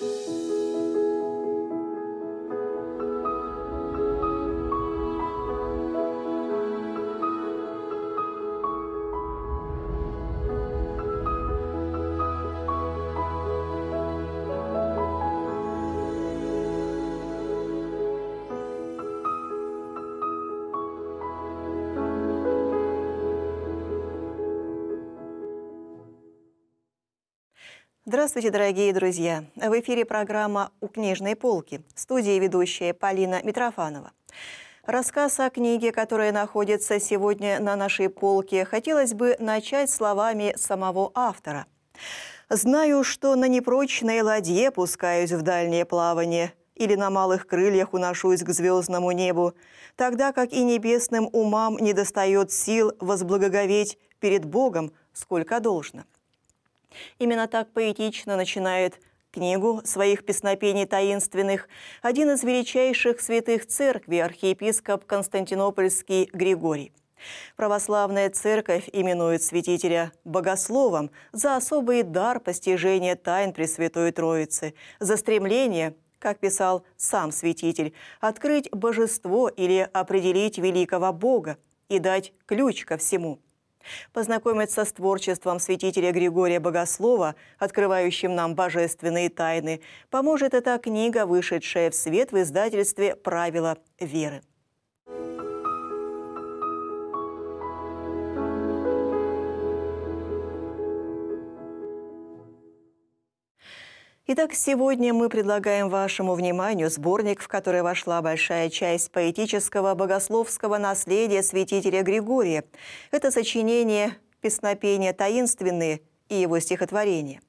Thank you. Здравствуйте, дорогие друзья! В эфире программа «У книжной полки» в студии ведущая Полина Митрофанова. Рассказ о книге, которая находится сегодня на нашей полке, хотелось бы начать словами самого автора. «Знаю, что на непрочной ладье пускаюсь в дальнее плавание, или на малых крыльях уношусь к звездному небу, тогда как и небесным умам недостает сил возблагоговеть перед Богом, сколько должно». Именно так поэтично начинает книгу своих песнопений таинственных один из величайших святых церкви архиепископ Константинопольский Григорий. Православная церковь именует святителя богословом за особый дар постижения тайн Пресвятой Троицы, за стремление, как писал сам святитель, открыть божество или определить великого Бога и дать ключ ко всему – Познакомиться с творчеством святителя Григория Богослова, открывающим нам божественные тайны, поможет эта книга, вышедшая в свет в издательстве «Правила веры». Итак, сегодня мы предлагаем вашему вниманию сборник, в который вошла большая часть поэтического богословского наследия святителя Григория. Это сочинение «Песнопения таинственные» и его стихотворения.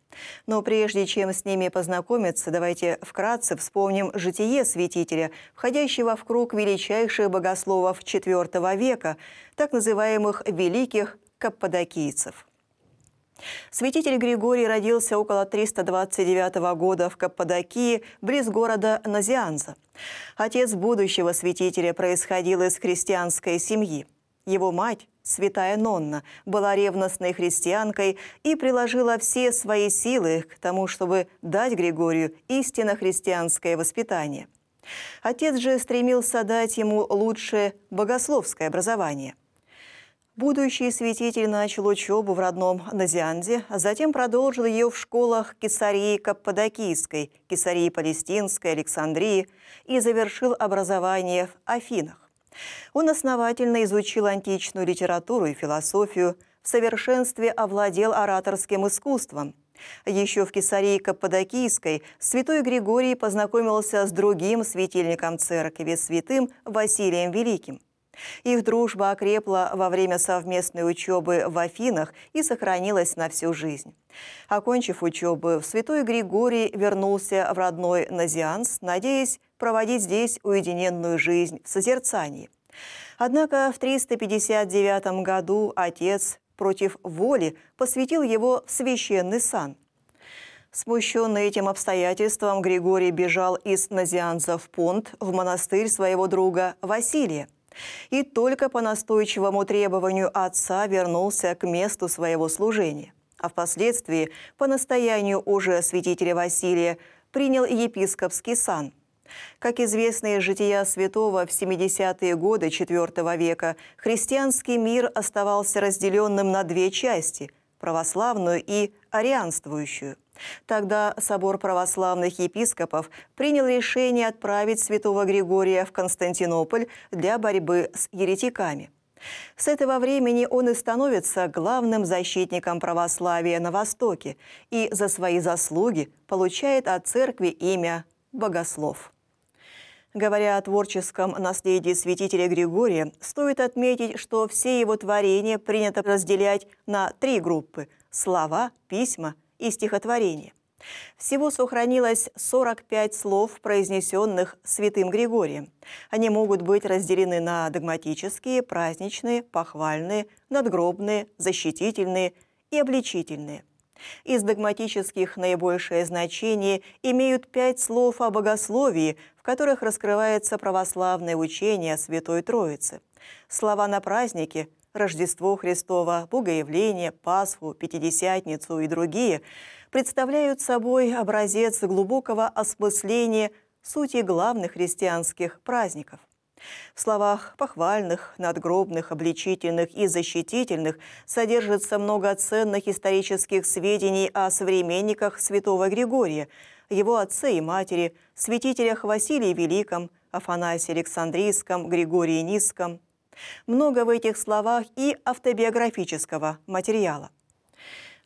Но прежде чем с ними познакомиться, давайте вкратце вспомним житие святителя, входящего в круг величайших богословов IV века, так называемых «великих каппадокийцев». Святитель Григорий родился около 329 года в Каппадокии, близ города Назианза. Отец будущего святителя происходил из христианской семьи. Его мать, святая Нонна, была ревностной христианкой и приложила все свои силы к тому, чтобы дать Григорию истинно христианское воспитание. Отец же стремился дать ему лучшее богословское образование. Будущий святитель начал учебу в родном Назианде, а затем продолжил ее в школах Кесарии Каппадокийской, Кесарии Палестинской, Александрии и завершил образование в Афинах. Он основательно изучил античную литературу и философию, в совершенстве овладел ораторским искусством. Еще в Кесарии Каппадокийской святой Григорий познакомился с другим светильником церкви, святым Василием Великим – их дружба окрепла во время совместной учебы в Афинах и сохранилась на всю жизнь. Окончив учебу, в Святой Григорий вернулся в родной Назианс, надеясь проводить здесь уединенную жизнь в созерцании. Однако в 359 году отец против воли посвятил его в священный сан. Смущенный этим обстоятельством, Григорий бежал из Назианза в Понт в монастырь своего друга Василия – и только по настойчивому требованию отца вернулся к месту своего служения. А впоследствии, по настоянию уже святителя Василия, принял епископский сан – как известно из жития святого в 70-е годы IV века, христианский мир оставался разделенным на две части – православную и арианствующую. Тогда Собор православных епископов принял решение отправить святого Григория в Константинополь для борьбы с еретиками. С этого времени он и становится главным защитником православия на Востоке и за свои заслуги получает от церкви имя «Богослов». Говоря о творческом наследии святителя Григория, стоит отметить, что все его творения принято разделять на три группы – слова, письма и стихотворения. Всего сохранилось 45 слов, произнесенных святым Григорием. Они могут быть разделены на догматические, праздничные, похвальные, надгробные, защитительные и обличительные – из догматических наибольшее значение имеют пять слов о богословии, в которых раскрывается православное учение о Святой Троице. Слова на праздники Рождество Христово, Богоявление, Пасху, Пятидесятницу и другие представляют собой образец глубокого осмысления сути главных христианских праздников. В словах похвальных, надгробных, обличительных и защитительных содержится много ценных исторических сведений о современниках святого Григория, его отце и матери, святителях Василии Великом, Афанасии Александрийском, Григории Низком. Много в этих словах и автобиографического материала –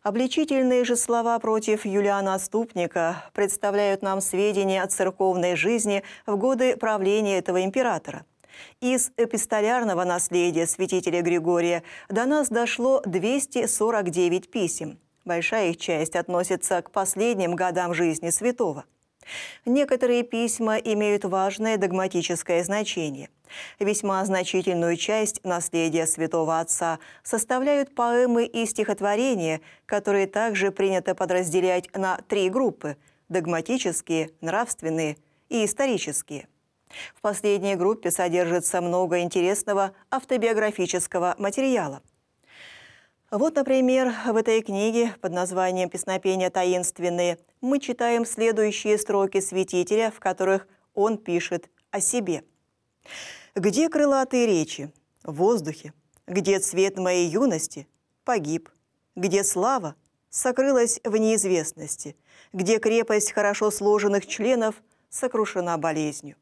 Обличительные же слова против Юлиана Ступника представляют нам сведения о церковной жизни в годы правления этого императора. Из эпистолярного наследия святителя Григория до нас дошло 249 писем. Большая их часть относится к последним годам жизни святого. Некоторые письма имеют важное догматическое значение. Весьма значительную часть наследия святого отца составляют поэмы и стихотворения, которые также принято подразделять на три группы – догматические, нравственные и исторические. В последней группе содержится много интересного автобиографического материала. Вот, например, в этой книге под названием «Песнопения таинственные» мы читаем следующие строки святителя, в которых он пишет о себе – где крылатые речи? В воздухе. Где цвет моей юности? Погиб. Где слава? Сокрылась в неизвестности. Где крепость хорошо сложенных членов сокрушена болезнью.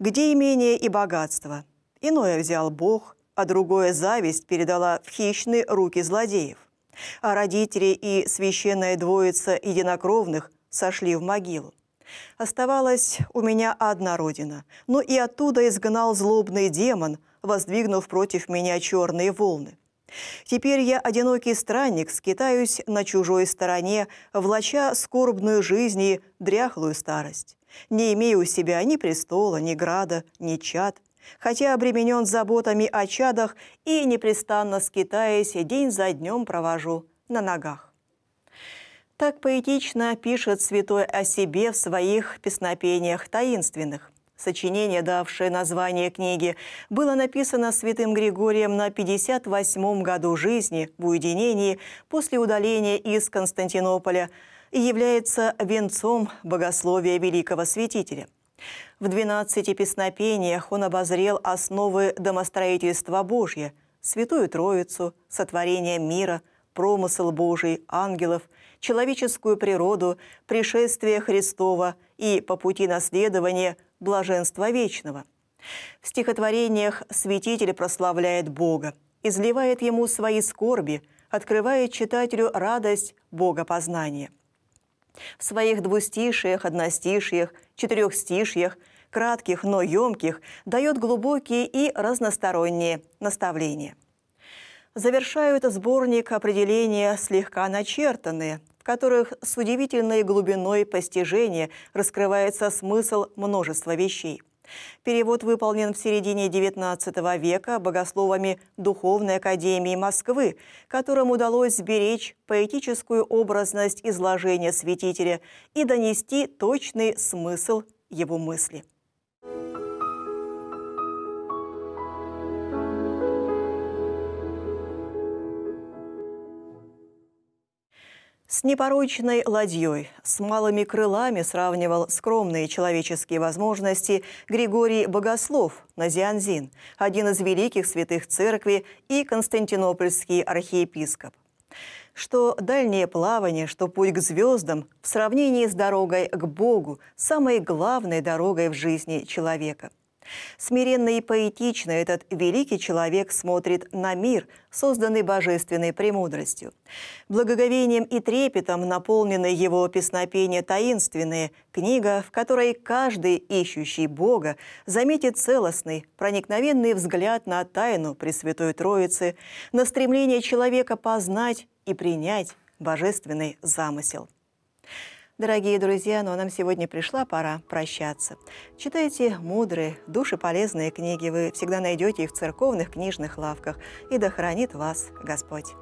Где имение и богатство? Иное взял Бог, а другое зависть передала в хищные руки злодеев. А родители и священная двоица единокровных сошли в могилу. Оставалась у меня одна родина, но и оттуда изгнал злобный демон, воздвигнув против меня черные волны. Теперь я одинокий странник, скитаюсь на чужой стороне, влача скорбную жизнь и дряхлую старость. Не имею у себя ни престола, ни града, ни чад, хотя обременен заботами о чадах и непрестанно скитаясь, день за днем провожу на ногах. Так поэтично пишет святой о себе в своих песнопениях таинственных. Сочинение, давшее название книги, было написано святым Григорием на 58-м году жизни в уединении после удаления из Константинополя и является венцом богословия великого святителя. В 12 песнопениях он обозрел основы домостроительства Божье, Святую Троицу, сотворение мира, промысл Божий, ангелов – человеческую природу, пришествие Христова и по пути наследования блаженства вечного. В стихотворениях святитель прославляет Бога, изливает ему свои скорби, открывает читателю радость богопознания. В своих двустишиях, одностишиях, четырехстишиях, кратких, но емких, дает глубокие и разносторонние наставления. Завершают сборник определения слегка начертанные, в которых с удивительной глубиной постижения раскрывается смысл множества вещей. Перевод выполнен в середине XIX века богословами Духовной Академии Москвы, которым удалось сберечь поэтическую образность изложения святителя и донести точный смысл его мысли. С непорочной ладьей, с малыми крылами сравнивал скромные человеческие возможности Григорий Богослов Назианзин, один из великих святых церкви и константинопольский архиепископ. Что дальнее плавание, что путь к звездам в сравнении с дорогой к Богу – самой главной дорогой в жизни человека – Смиренно и поэтично этот великий человек смотрит на мир, созданный божественной премудростью. Благоговением и трепетом наполнены его песнопения таинственные, книга, в которой каждый, ищущий Бога, заметит целостный, проникновенный взгляд на тайну Пресвятой Троицы, на стремление человека познать и принять божественный замысел. Дорогие друзья, но ну, а нам сегодня пришла пора прощаться. Читайте мудрые, душеполезные книги. Вы всегда найдете их в церковных книжных лавках. И да хранит вас Господь!